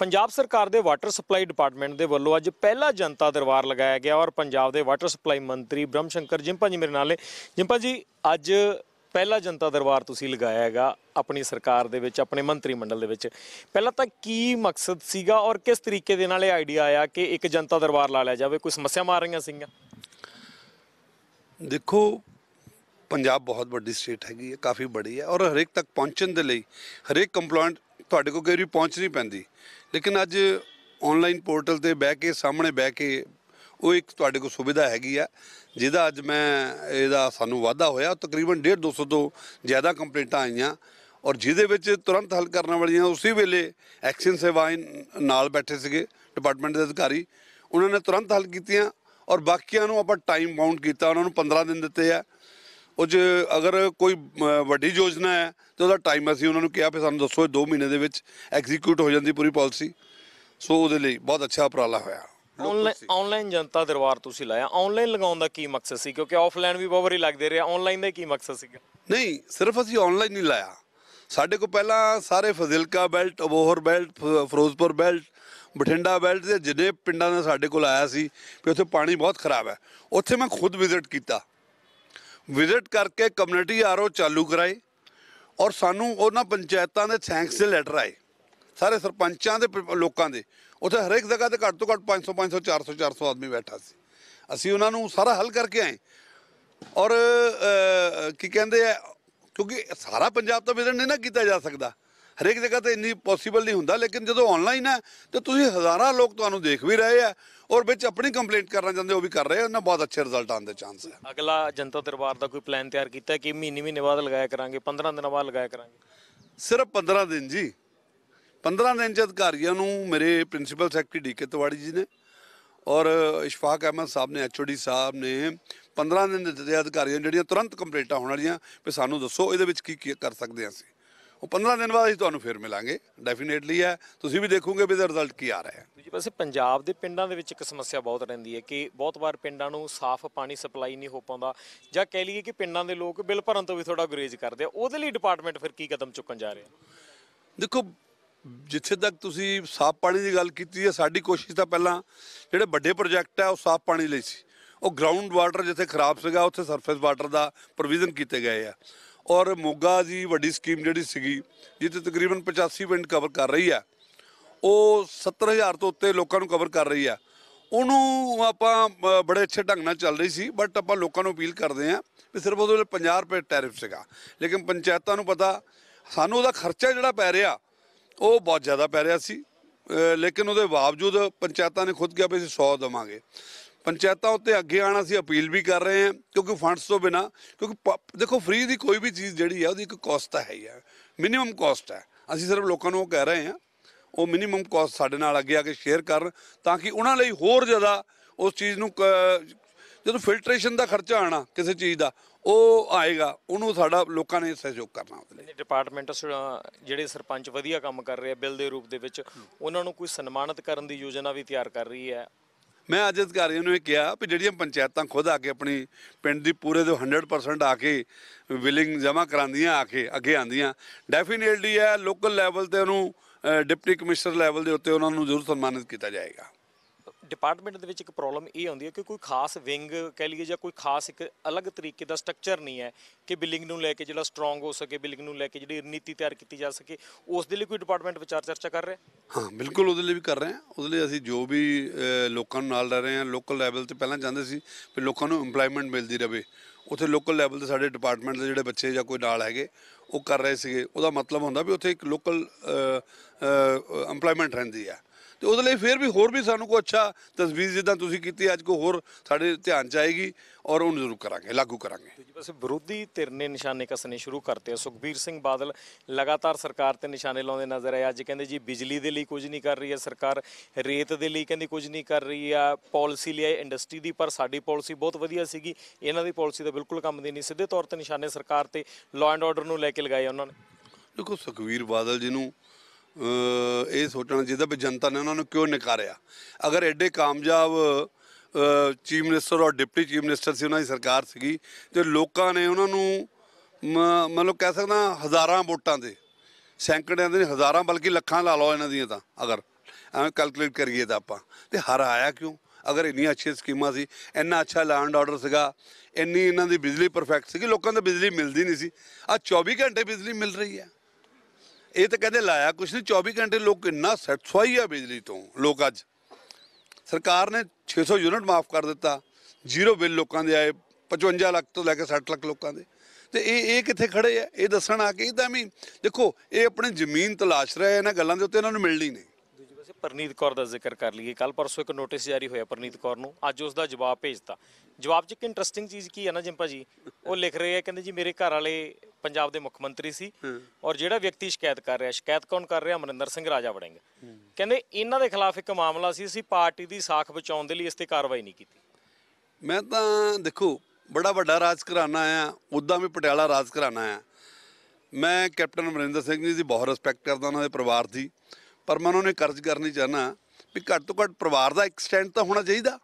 ਪੰਜਾਬ ਸਰਕਾਰ ਦੇ water supply department ਦੇ ਵੱਲੋਂ ਅੱਜ ਪਹਿਲਾ ਜਨਤਾ ਦਰਬਾਰ ਲਗਾਇਆ ਗਿਆ ਔਰ ਪੰਜਾਬ ਦੇ ਵਾਟਰ ਸਪਲਾਈ ਮੰਤਰੀ ਬ੍ਰਹਮ ਸ਼ੰਕਰ ਜਿੰਪਾ ਜੀ ਮੇਰੇ ਨਾਲ ਨੇ ਜਿੰਪਾ ਜੀ ਅੱਜ ਪਹਿਲਾ ਜਨਤਾ ਦਰਬਾਰ ਤੁਸੀਂ ਲਗਾਇਆ ਹੈਗਾ ਆਪਣੀ ਸਰਕਾਰ ਦੇ ਵਿੱਚ ਆਪਣੇ ਮੰਤਰੀ ਮੰਡਲ ਦੇ ਵਿੱਚ ਪਹਿਲਾਂ ਤਾਂ ਕੀ ਮਕਸਦ ਸੀਗਾ ਔਰ ਕਿਸ ਤਰੀਕੇ ਦੇ ਨਾਲ ਇਹ ਆਈਡੀਆ ਆਇਆ ਕਿ ਇੱਕ ਜਨਤਾ ਦਰਬਾਰ ਲਾ ਲਿਆ ਜਾਵੇ ਕੋਈ ਸਮੱਸਿਆ ਮਾਰ ਰਹੀਆਂ ਸੀਗਾ ਦੇਖੋ ਪੰਜਾਬ ਬਹੁਤ ਵੱਡੀ ਸਟੇਟ ਹੈਗੀ ਹੈ ਕਾਫੀ ਬੜੀ ਹੈ ਔਰ ਹਰੇਕ ਤੱਕ ਪਹੁੰਚਣ ਦੇ ਲਈ ਹਰੇਕ ਕੰਪਲੈਂਟ ਤੁਹਾਡੇ ਕੋਲ ਕੋਈ ਪਹੁੰਚ ਨਹੀਂ ਪੈਂਦੀ ਲੇਕਿਨ ਅੱਜ ਆਨਲਾਈਨ ਪੋਰਟਲ ਤੇ ਬਹਿ ਕੇ ਸਾਹਮਣੇ ਬਹਿ ਕੇ ਉਹ ਇੱਕ ਤੁਹਾਡੇ ਕੋਲ ਸੁਵਿਧਾ ਹੈਗੀ ਆ ਜਿਹਦਾ ਅੱਜ ਮੈਂ ਇਹਦਾ ਸਾਨੂੰ ਵਾਧਾ ਹੋਇਆ ਤਕਰੀਬਨ 1.5 ਤੋਂ ਜ਼ਿਆਦਾ ਕੰਪਲੇਂਟਾਂ ਆਈਆਂ ਔਰ ਜਿਹਦੇ ਵਿੱਚ ਤੁਰੰਤ ਹੱਲ ਕਰਨ ਵਾਲੀਆਂ ਉਸੇ ਵੇਲੇ ਐਕਸ਼ਨ ਸੇਵਾਇਨ ਨਾਲ ਬੈਠੇ ਸੀਗੇ ਡਿਪਾਰਟਮੈਂਟ ਦੇ ਅਧਿਕਾਰੀ ਉਹਨਾਂ ਨੇ ਤੁਰੰਤ ਹੱਲ ਕੀਤੀਆਂ ਔਰ ਬਾਕੀਆਂ ਨੂੰ ਆਪਾਂ ਟਾਈਮ ਬਾਉਂਡ ਕੀਤਾ ਉਹਨਾਂ ਨੂੰ 15 ਦਿਨ ਦਿੱਤੇ ਆ ਉਹ ਜੇ ਅਗਰ ਕੋਈ ਵੱਡੀ ਯੋਜਨਾ ਹੈ ਤੇ ਉਹਦਾ ਟਾਈਮ ਅਸੀਂ ਉਹਨਾਂ ਨੂੰ ਕਿਹਾ ਕਿ ਸਾਨੂੰ ਦੱਸੋ 2 ਮਹੀਨੇ ਦੇ ਵਿੱਚ ਐਗਜ਼ੀਕਿਊਟ ਹੋ ਜਾਂਦੀ ਪੂਰੀ ਪਾਲਿਸੀ ਸੋ ਉਹਦੇ ਲਈ ਬਹੁਤ ਅੱਛਾ ਉਪਰਾਲਾ ਹੋਇਆ ਆਨਲਾਈਨ ਆਨਲਾਈਨ ਜਨਤਾ ਦਰਬਾਰ ਤੁਸੀਂ ਲਾਇਆ ਆਨਲਾਈਨ ਲਗਾਉਣ ਦਾ ਕੀ ਮਕਸਦ ਸੀ ਕਿਉਂਕਿ ਆਫਲਾਈਨ ਵੀ ਬਹੁਤ ਵਾਰੀ ਲੱਗਦੇ ਰਹੇ ਆਨਲਾਈਨ ਦਾ ਕੀ ਮਕਸਦ ਸੀਗਾ ਨਹੀਂ ਸਿਰਫ ਅਸੀਂ ਆਨਲਾਈਨ ਨਹੀਂ ਲਾਇਆ ਸਾਡੇ ਕੋਲ ਪਹਿਲਾਂ ਸਾਰੇ Fazilka belt Abohar belt Firozpur belt Bathinda belt ਦੇ ਜਿੰਨੇ ਪਿੰਡਾਂ ਦਾ ਸਾਡੇ ਕੋਲ ਆਇਆ ਸੀ ਕਿ ਉੱਥੇ ਪਾਣੀ ਬਹੁਤ ਖਰਾਬ ਹੈ ਉੱਥੇ ਮੈਂ ਖੁਦ ਵਿਜ਼ਿਟ ਕੀਤਾ ਵਿਜ਼ਿਟ ਕਰਕੇ ਕਮਿਊਨਿਟੀ ਆਰਓ ਚਾਲੂ ਕਰਾਏ ਔਰ ਸਾਨੂੰ ਉਹਨਾਂ ਪੰਚਾਇਤਾਂ ਦੇ ਥੈਂਕਸ ਦੇ ਲੈਟਰ ਆਏ ਸਾਰੇ ਸਰਪੰਚਾਂ ਦੇ ਲੋਕਾਂ ਦੇ ਉੱਥੇ ਹਰੇਕ ਜਗ੍ਹਾ ਤੇ ਘੱਟ ਤੋਂ ਘੱਟ 500 500 400 400 ਆਦਮੀ ਬੈਠਾ ਸੀ ਅਸੀਂ ਉਹਨਾਂ ਨੂੰ ਸਾਰਾ ਹੱਲ ਕਰਕੇ ਆਏ ਔਰ ਕੀ ਕਹਿੰਦੇ ਆ ਕਿਉਂਕਿ ਸਾਰਾ ਪੰਜਾਬ ਤਾਂ ਵਿਜ਼ਿਟ ਨਹੀਂ ਨਾ ਕੀਤਾ ਜਾ ਸਕਦਾ ਹਰੇਕ ਜਗ੍ਹਾ ਤੇ ਇੰਨੀ ਪੋਸੀਬਲ ਨਹੀਂ ਹੁੰਦਾ ਲੇਕਿਨ ਜਦੋਂ ਆਨਲਾਈਨ ਹੈ ਤੇ ਤੁਸੀਂ ਹਜ਼ਾਰਾਂ ਲੋਕ ਤੁਹਾਨੂੰ ਦੇਖ ਵੀ ਰਹੇ ਆ ਔਰ ਵਿੱਚ ਆਪਣੀ ਕੰਪਲੇਂਟ ਕਰਨਾ ਚਾਹੁੰਦੇ ਉਹ ਵੀ ਕਰ ਰਹੇ ਉਹਨਾਂ ਬਹੁਤ ਅੱਛੇ ਰਿਜ਼ਲਟ ਆਉਣ ਦੇ ਚਾਂਸ ਹੈ ਅਗਲਾ ਜਨਤਾ ਦਰਬਾਰ ਦਾ ਕੋਈ ਪਲਾਨ ਤਿਆਰ ਕੀਤਾ ਕਿ ਮਹੀਨੇ ਮਹੀਨੇ ਬਾਅਦ ਲਗਾਇਆ ਕਰਾਂਗੇ 15 ਦਿਨਾਂ ਬਾਅਦ ਲਗਾਇਆ ਕਰਾਂਗੇ ਸਿਰਫ 15 ਦਿਨ ਜੀ 15 ਦਿਨ ਚ ਅਧਿਕਾਰੀਆਂ ਨੂੰ ਮੇਰੇ ਪ੍ਰਿੰਸੀਪਲ ਸੈਕਟਰੀ ਡੀਕੇ ਤਵਾੜੀ ਜੀ ਨੇ ਔਰ ਇਸ਼ਫਾਕ ਅਹਿਮਦ ਸਾਹਿਬ ਨੇ ਐਚਓਡੀ ਸਾਹਿਬ ਨੇ 15 ਦਿਨ ਦੇ ਅਧਿਕਾਰੀਆਂ ਜਿਹੜੀਆਂ ਤੁਰੰਤ ਕੰਪਲੀਟਾਂ ਹੋਣ ਵਾਲੀਆਂ ਵੀ ਸਾਨੂੰ ਦੱਸੋ ਇਹਦੇ ਵਿੱਚ ਕੀ ਕਰ ਸਕਦੇ ਹਾਂ ਅਸੀਂ ਉਹ 15 ਦਿਨ ਬਾਅਦ ਅਸੀਂ ਤੁਹਾਨੂੰ ਫੇਰ ਮਿਲਾਂਗੇ ਡੈਫੀਨੇਟਲੀ ਹੈ ਤੁਸੀਂ ਵੀ ਦੇਖੋਗੇ ਵੀ ਇਹਦਾ ਰਿਜ਼ਲਟ ਕੀ ਆ ਰਿਹਾ ਹੈ ਦੂਜੇ ਪਾਸੇ ਪੰਜਾਬ ਦੇ ਪਿੰਡਾਂ ਦੇ ਵਿੱਚ ਇੱਕ ਸਮੱਸਿਆ ਬਹੁਤ ਰਹਿੰਦੀ ਹੈ ਕਿ ਬਹੁਤ ਵਾਰ ਪਿੰਡਾਂ ਨੂੰ ਸਾਫ਼ ਪਾਣੀ ਸਪਲਾਈ ਨਹੀਂ ਹੋ ਪਾਉਂਦਾ ਜਾਂ ਕਹਿ ਲਈਏ ਕਿ ਪਿੰਡਾਂ ਦੇ ਲੋਕ ਬਿੱਲ ਭਰਨ ਤੋਂ ਵੀ ਥੋੜਾ ਗੁਰੇਜ਼ ਕਰਦੇ ਆ ਉਹਦੇ ਲਈ ਡਿਪਾਰਟਮੈਂਟ ਫਿਰ ਕੀ ਕਦਮ ਚੁੱਕਣ ਜਾ ਰਿਹਾ ਦੇਖੋ ਜਿੱਥੇ ਤੱਕ ਤੁਸੀਂ ਸਾਫ਼ ਪਾਣੀ ਦੀ ਗੱਲ ਕੀਤੀ ਹੈ ਸਾਡੀ ਕੋਸ਼ਿਸ਼ ਤਾਂ ਪਹਿਲਾਂ ਜਿਹੜੇ ਵੱਡੇ ਪ੍ਰੋਜੈਕਟ ਹੈ ਉਹ ਸਾਫ਼ ਪਾਣੀ ਲਈ ਸੀ ਉਹ ਗਰਾਊਂਡ ਵਾਟਰ ਜਿੱਥੇ ਖਰਾਬ ਸੀਗਾ ਉੱਥੇ ਸਰਫੇਸ ਵਾਟਰ ਦਾ ਪ੍ਰੋਵੀਜ਼ਨ ਕੀਤੇ ਗਏ ਆ ਔਰ ਮੋਗਾ ਦੀ ਵੱਡੀ ਸਕੀਮ ਜਿਹੜੀ ਸੀਗੀ ਜਿੱਥੇ ਤਕਰੀਬਨ 85 ਪਿੰਡ ਕਵਰ ਕਰ ਰਹੀ ਆ ਉਹ 70000 ਤੋਂ ਉੱਤੇ ਲੋਕਾਂ ਨੂੰ ਕਵਰ ਕਰ ਰਹੀ ਆ ਉਹਨੂੰ ਆਪਾਂ ਬੜੇ ਅੱਛੇ ਢੰਗ ਨਾਲ ਚੱਲ ਰਹੀ ਸੀ ਬਟ ਆਪਾਂ ਲੋਕਾਂ ਨੂੰ ਅਪੀਲ ਕਰਦੇ ਆ ਵੀ ਸਿਰਫ ਉਹਦੇ ਲਈ 50 ਰੁਪਏ ਟੈਰਿਫ ਸੀਗਾ ਲੇਕਿਨ ਪੰਚਾਇਤਾਂ ਨੂੰ ਪਤਾ ਸਾਨੂੰ ਉਹਦਾ ਖਰਚਾ ਜਿਹੜਾ ਪੈ ਰਿਹਾ ਉਹ ਬਹੁਤ ਜ਼ਿਆਦਾ ਪੈ ਰਿਹਾ ਸੀ ਲੇਕਿਨ ਉਹਦੇ ਬਾਵਜੂਦ ਪੰਚਾਇਤਾਂ ਨੇ ਖੁਦ ਕਿਹਾ ਵੀ ਅਸੀਂ 100 ਦਵਾਂਗੇ ਪੰਚਾਇਤਾਂ ਉੱਤੇ ਅੱਗੇ ਆਣਾ ਸੀ ਅਪੀਲ ਵੀ ਕਰ ਰਹੇ ਹਾਂ ਕਿਉਂਕਿ ਫੰਡਸ ਤੋਂ ਬਿਨਾ ਕਿਉਂਕਿ ਦੇਖੋ ਫ੍ਰੀ ਦੀ ਕੋਈ ਵੀ ਚੀਜ਼ ਜਿਹੜੀ ਆ ਉਹਦੀ ਇੱਕ ਕਾਸਟ ਹੈ ਹੀ ਆ ਮਿਨੀਮਮ ਕਾਸਟ ਹੈ ਅਸੀਂ ਸਿਰਫ ਲੋਕਾਂ ਨੂੰ ਉਹ ਕਹਿ ਰਹੇ ਹਾਂ ਉਹ ਮਿਨੀਮਮ ਕਾਸਟ ਸਾਡੇ ਨਾਲ ਅੱਗੇ ਆ ਕੇ ਸ਼ੇਅਰ ਕਰਨ ਤਾਂ ਕਿ ਉਹਨਾਂ ਲਈ ਹੋਰ ਜ਼ਿਆਦਾ ਉਸ ਚੀਜ਼ ਨੂੰ ਜਦੋਂ ਫਿਲਟਰੇਸ਼ਨ ਦਾ ਖਰਚਾ ਆਣਾ ਕਿਸੇ ਚੀਜ਼ ਦਾ ਉਹ ਆਏਗਾ ਉਹਨੂੰ ਸਾਡਾ ਲੋਕਾਂ ਨੇ ਸਹਿਯੋਗ ਕਰਨਾ ਉਹਦੇ ਲਈ ਡਿਪਾਰਟਮੈਂਟ ਜਿਹੜੇ ਸਰਪੰਚ ਵਧੀਆ ਕੰਮ ਕਰ ਰਹੇ ਆ ਬਿੱਲ ਦੇ ਰੂਪ ਦੇ ਵਿੱਚ ਉਹਨਾਂ ਨੂੰ ਕੋਈ ਸਨਮਾਨਿਤ ਕਰਨ ਦੀ ਯੋਜਨਾ ਵੀ ਤਿਆਰ ਕਰ ਰਹੀ ਹੈ ਮੈਂ ਅੱਜ ਅਧਿਕਾਰੀਆਂ ਨੂੰ ਇਹ ਕਿਹਾ ਵੀ ਜਿਹੜੀਆਂ ਪੰਚਾਇਤਾਂ ਖੁਦ ਆ ਕੇ ਆਪਣੀ ਪਿੰਡ ਦੀ ਪੂਰੇ ਦੇ 100% ਆ ਕੇ ਵਿਲਿੰਗ ਜਮ੍ਹਾਂ ਕਰਾਉਂਦੀਆਂ ਆ ਕੇ ਅੱਗੇ ਆਂਦੀਆਂ ਡੈਫੀਨੇਟਲੀ ਹੈ ਲੋਕਲ ਲੈਵਲ ਤੇ ਉਹਨੂੰ ਡਿਪਟੀ ਕਮਿਸ਼ਨਰ ਲੈਵਲ ਦੇ ਉੱਤੇ ਉਹਨਾਂ ਨੂੰ ਜ਼ਰੂਰ ਸਨਮਾਨਿਤ ਕੀਤਾ ਜਾਏਗਾ ਡਿਪਾਰਟਮੈਂਟ ਦੇ ਵਿੱਚ ਇੱਕ ਪ੍ਰੋਬਲਮ ਇਹ ਆਉਂਦੀ ਹੈ ਕਿ ਕੋਈ ਖਾਸ ਵਿੰਗ ਕਹਿ ਲਈਏ ਜਾਂ ਕੋਈ ਖਾਸ ਇੱਕ ਅਲੱਗ ਤਰੀਕੇ ਦਾ ਸਟਰਕਚਰ ਨਹੀਂ ਹੈ ਕਿ ਬਿਲਿੰਗ ਨੂੰ ਲੈ ਕੇ ਜਿਹੜਾ ਸਟਰੋਂਗ ਹੋ ਸਕੇ ਬਿਲਿੰਗ ਨੂੰ ਲੈ ਕੇ ਜਿਹੜੀ ਨੀਤੀ ਤਿਆਰ ਕੀਤੀ ਜਾ ਸਕੇ ਉਸ ਦੇ ਲਈ ਕੋਈ ਡਿਪਾਰਟਮੈਂਟ ਵਿਚਾਰ ਚਰਚਾ ਕਰ ਰਿਹਾ ਹਾਂ ਬਿਲਕੁਲ ਉਹਦੇ ਲਈ ਵੀ ਕਰ ਰਹੇ ਹਾਂ ਉਹਦੇ ਲਈ ਅਸੀਂ ਜੋ ਵੀ ਲੋਕਾਂ ਨਾਲ ਲੈ ਰਹੇ ਹਾਂ ਲੋਕਲ ਲੈਵਲ ਤੇ ਪਹਿਲਾਂ ਜਾਂਦੇ ਸੀ ਕਿ ਲੋਕਾਂ ਨੂੰ ਏਮਪਲੋਇਮੈਂਟ ਮਿਲਦੀ ਰਹੇ ਉੱਥੇ ਲੋਕਲ ਲੈਵਲ ਤੇ ਸਾਡੇ ਡਿਪਾਰਟਮੈਂਟ ਦੇ ਜਿਹੜੇ ਬੱਚੇ ਜਾਂ ਕੋਈ ਨਾਲ ਹੈਗੇ ਉਹ ਕਰ ਰਹੇ ਸੀਗੇ ਉਹਦਾ ਮਤਲਬ ਹੁੰਦਾ ਵੀ ਉੱਥੇ ਇੱਕ ਲੋਕਲ ਏਮਪਲੋਇਮੈਂਟ ਰਹਿੰਦੀ ਆ ਤੇ ਉਹਦੇ ਲਈ ਫਿਰ ਵੀ ਹੋਰ ਵੀ ਸਾਨੂੰ ਕੋਈ ਅੱਛਾ ਤਸਵੀਰ ਜਿੱਦਾਂ ਤੁਸੀਂ ਕੀਤੀ ਅੱਜ ਕੋ ਹੋਰ ਸਾਡੇ ਧਿਆਨ ਚ ਆਏਗੀ ਔਰ ਉਹਨੂੰ ਜ਼ਰੂਰ ਕਰਾਂਗੇ ਲਾਗੂ ਕਰਾਂਗੇ ਬਸ ਵਿਰੋਧੀ ਧਿਰ ਨੇ ਨਿਸ਼ਾਨੇ ਕਸਨੇ ਸ਼ੁਰੂ ਕਰਤੇ ਸੁਖਬੀਰ ਸਿੰਘ ਬਾਦਲ ਲਗਾਤਾਰ ਸਰਕਾਰ ਤੇ ਨਿਸ਼ਾਨੇ ਲਾਉਂਦੇ ਨਜ਼ਰ ਆਏ ਅੱਜ ਕਹਿੰਦੇ ਜੀ ਬਿਜਲੀ ਦੇ ਲਈ ਕੁਝ ਨਹੀਂ ਕਰ ਰਹੀ ਹੈ ਸਰਕਾਰ ਰੇਤ ਦੇ ਲਈ ਕਹਿੰਦੀ ਕੁਝ ਨਹੀਂ ਕਰ ਰਹੀ ਆ ਪਾਲਿਸੀ ਲਈ ਇੰਡਸਟਰੀ ਦੀ ਪਰ ਸਾਡੀ ਪਾਲਿਸੀ ਬਹੁਤ ਵਧੀਆ ਸੀਗੀ ਇਹਨਾਂ ਦੀ ਪਾਲਿਸੀ ਤਾਂ ਬਿਲਕੁਲ ਕੰਮ ਦੀ ਨਹੀਂ ਸਿੱਧੇ ਤੌਰ ਤੇ ਨਿਸ਼ਾਨੇ ਸਰਕਾਰ ਤੇ ਲਾਅ ਐਂਡ ਆਰਡਰ ਨੂੰ ਲੈ ਕੇ ਲਗਾਏ ਉਹਨਾਂ ਨੇ ਦੇਖੋ ਸੁਖਵੀਰ ਬਾਦਲ ਜੀ ਨੂੰ ਇਹ ਸੋਚਣਾ ਜਿਹਦਾ ਵੀ ਜਨਤਾ ਨੇ ਉਹਨਾਂ ਨੂੰ ਕਿਉਂ ਨਕਾਰਿਆ ਅਗਰ ਐਡੇ ਕਾਮਯਾਬ ਚੀਫ ਮਿਨਿਸਟਰ ਔਰ ਡਿਪਟੀ ਚੀਫ ਮਿਨਿਸਟਰ ਸੀ ਉਹਨਾਂ ਦੀ ਸਰਕਾਰ ਸੀਗੀ ਤੇ ਲੋਕਾਂ ਨੇ ਉਹਨਾਂ ਨੂੰ ਮਤਲਬ ਕਹਿ ਸਕਦਾ ਹਜ਼ਾਰਾਂ ਵੋਟਾਂ ਦੇ ਸੈਂਕੜਿਆਂ ਦੇ ਹਜ਼ਾਰਾਂ ਬਲਕਿ ਲੱਖਾਂ ਲਾ ਲਓ ਇਹਨਾਂ ਦੀਆਂ ਤਾਂ ਅਗਰ ਐਵੇਂ ਕੈਲਕੂਲੇਟ ਕਰੀਏ ਤਾਂ ਆਪਾਂ ਤੇ ਹਰ ਆਇਆ ਕਿਉਂ ਅਗਰ ਇੰਨੀਆਂ ਅੱਛੀਆਂ ਸਕੀਮਾਂ ਸੀ ਇੰਨਾ ਅੱਛਾ ਲੈਂਡ ਆਰਡਰ ਸੀਗਾ ਇੰਨੀ ਇਹਨਾਂ ਦੀ ਬਿਜਲੀ ਪਰਫੈਕਟ ਸੀਗੀ ਲੋਕਾਂ ਨੂੰ ਬਿਜਲੀ ਮਿਲਦੀ ਨਹੀਂ ਸੀ ਆ 24 ਘੰਟੇ ਬਿਜਲੀ ਮਿਲ ਰਹੀ ਹੈ ਇਹ ਤਾਂ ਕਹਿੰਦੇ ਲਾਇਆ ਕੁਛ ਨਹੀਂ 24 ਘੰਟੇ ਲੋਕ ਕਿੰਨਾ ਸੈਟਿਸਫਾਈ ਆ ਬਿਜਲੀ ਤੋਂ ਲੋਕ ਅੱਜ ਸਰਕਾਰ ਨੇ 600 ਯੂਨਿਟ ਮਾਫ ਕਰ ਦਿੱਤਾ ਜ਼ੀਰੋ ਬਿੱਲ ਲੋਕਾਂ ਦੇ ਆਏ 55 ਲੱਖ ਤੋਂ ਲੈ ਕੇ 60 ਲੱਖ ਲੋਕਾਂ ਦੇ ਤੇ ਇਹ ਇਹ ਕਿੱਥੇ ਖੜੇ ਆ ਇਹ ਦੱਸਣ ਆ ਕੇ ਇਹਦਾ ਵੀ ਦੇਖੋ ਇਹ ਆਪਣੀ ਜ਼ਮੀਨ ਤਲਾਸ਼ ਰਹੇ ਇਹਨਾਂ ਗੱਲਾਂ ਦੇ ਉੱਤੇ ਇਹਨਾਂ ਨੂੰ ਮਿਲਣੀ ਨਹੀਂ ਪਰਨੀਤ ਕੌਰ ਦਾ ਜ਼ਿਕਰ ਕਰ ਲਈਏ ਕੱਲ ਪਰਸੋਂ ਇੱਕ ਨੋਟਿਸ ਜਾਰੀ ਹੋਇਆ ਪਰਨੀਤ ਕੌਰ ਨੂੰ ਅੱਜ ਉਸ ਦਾ ਜਵਾਬ ਭੇਜਤਾ ਜਵਾਬ 'ਚ ਇੱਕ ਇੰਟਰਸਟਿੰਗ ਚੀਜ਼ ਕੀ ਹੈ ਨਾ ਜਿੰਪਾ ਜੀ ਉਹ ਲਿਖ ਰਹੇ ਆ ਕਹਿੰਦੇ ਜੀ ਮੇਰੇ ਘਰ ਵਾਲੇ ਪੰਜਾਬ ਦੇ ਮੁੱਖ ਮੰਤਰੀ ਸੀ ਔਰ ਜਿਹੜਾ ਵਿਅਕਤੀ ਸ਼ਿਕਾਇਤ ਕਰ ਰਿਹਾ ਸ਼ਿਕਾਇਤ ਕੌਣ ਕਰ ਰਿਹਾ ਅਮਰਿੰਦਰ ਸਿੰਘ ਰਾਜਾ ਵੜਿੰਗ ਕਹਿੰਦੇ ਇਹਨਾਂ ਦੇ ਖਿਲਾਫ ਇੱਕ ਮਾਮਲਾ ਸੀ ਅਸੀਂ ਪਾਰਟੀ ਦੀ ਸਾਖ ਬਚਾਉਣ ਦੇ ਲਈ ਇਸ ਤੇ ਕਾਰਵਾਈ ਨਹੀਂ ਕੀਤੀ ਮੈਂ ਤਾਂ ਦੇਖੋ ਬੜਾ ਵੱਡਾ ਰਾਜ ਘਰਾਣਾ ਆ ਉਦਾਂ ਵੀ ਪਟਿਆਲਾ ਰਾਜ ਘਰਾਣਾ ਆ ਮੈਂ ਕੈਪਟਨ ਅਮਰਿੰਦਰ ਸਿੰਘ ਜੀ ਦੀ ਬਹੁਤ ਰਿਸਪੈਕਟ ਕਰਦਾ ਉਹਨਾਂ ਦੇ ਪਰਿਵਾਰ ਦੀ ਪਰ ਮੈਂ ਉਹਨਾਂ ਨੇ ਕਰਜ਼ ਕਰਨੀ ਚਾਹਨਾ ਵੀ ਘੱਟ ਤੋਂ ਘੱਟ ਪਰਿਵਾਰ ਦਾ ਇੱਕ ਸਟੈਂਡ ਤਾਂ ਹੋਣਾ ਚਾਹੀਦਾ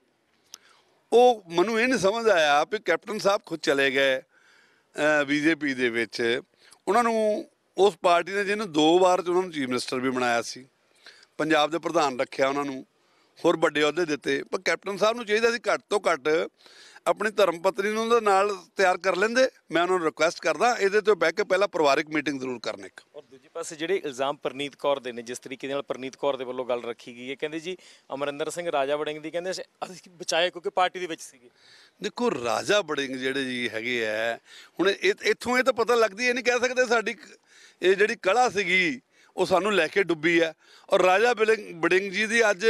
ਉਹ ਮੈਨੂੰ ਇਹ ਨਹੀਂ ਸਮਝ ਆਇਆ ਵੀ ਕੈਪਟਨ ਸਾਹਿਬ ਖੁਦ ਚਲੇ ਗਏ ਬੀਜੇਪੀ ਦੇ ਵਿੱਚ ਉਹਨਾਂ ਨੂੰ ਉਸ ਪਾਰਟੀ ਨੇ ਜਿਹਨੂੰ ਦੋ ਵਾਰ ਉਹਨਾਂ ਨੂੰ ਚੀਫ ਮਿਨਿਸਟਰ ਵੀ ਬਣਾਇਆ ਸੀ ਪੰਜਾਬ ਦੇ ਪ੍ਰਧਾਨ ਰੱਖਿਆ ਉਹਨਾਂ ਨੂੰ ਹੋਰ ਵੱਡੇ ਅਹੁਦੇ ਦਿੱਤੇ ਪਰ ਕੈਪਟਨ ਸਾਹਿਬ ਨੂੰ ਚਾਹੀਦਾ ਸੀ ਘੱਟ ਤੋਂ ਘੱਟ ਆਪਣੀ ਧਰਮ ਪਤਨੀ ਨੂੰ ਉਹਦੇ ਨਾਲ ਤਿਆਰ ਕਰ ਲੈਂਦੇ ਮੈਂ ਉਹਨਾਂ ਨੂੰ ਰਿਕੁਐਸਟ ਕਰਦਾ ਇਹਦੇ ਤੋਂ ਬੈਕ ਕੇ ਪਹਿਲਾਂ ਪਰਿਵਾਰਿਕ ਮੀਟਿੰਗ ਜ਼ਰੂਰ ਕਰਨੇ ਇੱਕ ਔਰ ਦੂਜੇ ਪਾਸੇ ਜਿਹੜੇ ਇਲਜ਼ਾਮ ਪ੍ਰਨੀਤ ਕੌਰ ਦੇ ਨੇ ਜਿਸ ਤਰੀਕੇ ਨਾਲ ਪ੍ਰਨੀਤ ਕੌਰ ਦੇ ਵੱਲੋਂ ਗੱਲ ਰੱਖੀ ਗਈ ਹੈ ਕਹਿੰਦੇ ਜੀ ਅਮਰਿੰਦਰ ਸਿੰਘ ਰਾਜਾ ਵੜਿੰਗ ਦੀ ਕਹਿੰਦੇ ਅਸੀਂ ਬਚਾਏ ਕਿਉਂਕਿ ਪਾਰਟੀ ਦੇ ਵਿੱਚ ਸੀਗੇ ਦੇਖੋ ਰਾਜਾ ਵੜਿੰਗ ਜਿਹੜੇ ਜੀ ਹੈਗੇ ਆ ਹੁਣ ਇੱਥੋਂ ਇਹ ਤਾਂ ਪਤਾ ਲੱਗਦੀ ਇਹ ਨਹੀਂ ਕਹਿ ਸਕਦੇ ਸਾਡੀ ਇਹ ਜਿਹੜੀ ਕਲਾ ਸੀਗੀ ਉਹ ਸਾਨੂੰ ਲੈ ਕੇ ਡੁੱਬੀ ਹੈ ਔਰ ਰਾਜਾ ਬੜਿੰਗ ਜੀ ਦੀ ਅੱਜ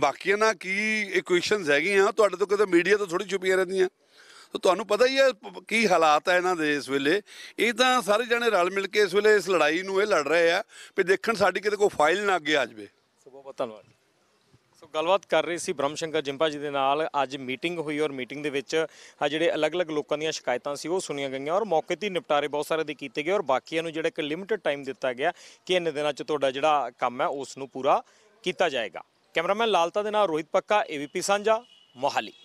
ਬਾਕੀਆਂ ਨਾਲ ਕੀ ਇਕੁਏਸ਼ਨਸ ਹੈਗੀਆਂ ਤੁਹਾਡੇ ਤੋਂ ਕਦੇ ਮੀਡੀਆ ਤੋਂ ਥੋੜੀ ਛੁਪੀਆਂ ਰਹਿੰਦੀਆਂ ਤਾਂ ਤੁਹਾਨੂੰ ਪਤਾ ਹੀ ਹੈ ਕੀ ਹਾਲਾਤ ਹੈ ਇਹਨਾਂ ਦੇ ਇਸ ਵੇਲੇ ਇਹ ਤਾਂ ਸਾਰੇ ਜਣੇ ਰਲ ਮਿਲ ਕੇ ਇਸ ਵੇਲੇ ਇਸ ਲੜਾਈ ਨੂੰ ਇਹ ਲੜ ਰਹੇ ਆ ਵੀ ਦੇਖਣ ਸਾਡੀ ਕਿਤੇ ਕੋਈ ਫਾਈਲ ਨਾ ਅੱਗੇ ਆ ਜਾਵੇ ਸਭ ਬਹੁਤ ਧੰਨਵਾਦ ਸੋ ਗੱਲਬਾਤ ਕਰ ਰਹੇ ਸੀ ਬ੍ਰਹਮ ਸ਼ੰਕਰ ਜਿੰਪਾ ਜੀ ਦੇ ਨਾਲ ਅੱਜ ਮੀਟਿੰਗ ਹੋਈ ਔਰ ਮੀਟਿੰਗ ਦੇ ਵਿੱਚ ਆ ਜਿਹੜੇ ਅਲੱਗ-ਅਲੱਗ ਲੋਕਾਂ ਦੀਆਂ ਸ਼ਿਕਾਇਤਾਂ ਸੀ ਉਹ ਸੁਣੀਆਂ ਗਈਆਂ ਔਰ ਮੌਕੇ ਤੇ ਨਿਪਟਾਰੇ ਬਹੁਤ ਸਾਰੇ ਦੇ ਕੀਤੇ ਗਏ ਔਰ ਬਾਕੀਆਂ ਨੂੰ ਜਿਹੜਾ ਇੱਕ ਲਿਮਿਟਡ ਟਾਈਮ ਦਿੱਤਾ ਗਿਆ ਕਿ ਇੰਨੇ ਦਿਨਾਂ 'ਚ ਤੁਹਾਡਾ ਜਿਹੜਾ ਕੰਮ ਹੈ ਉਸ ਨੂੰ ਪੂਰਾ ਕੀਤਾ ਜਾਏਗਾ ਕੈਮਰਾਮੈਨ ਲਾਲਤਾ ਦੇ ਨਾਲ ਰੋਹਿਤ ਪੱਕਾ ਏਵੀਪੀ ਸਾਂਝਾ ਮੋਹਾਲੀ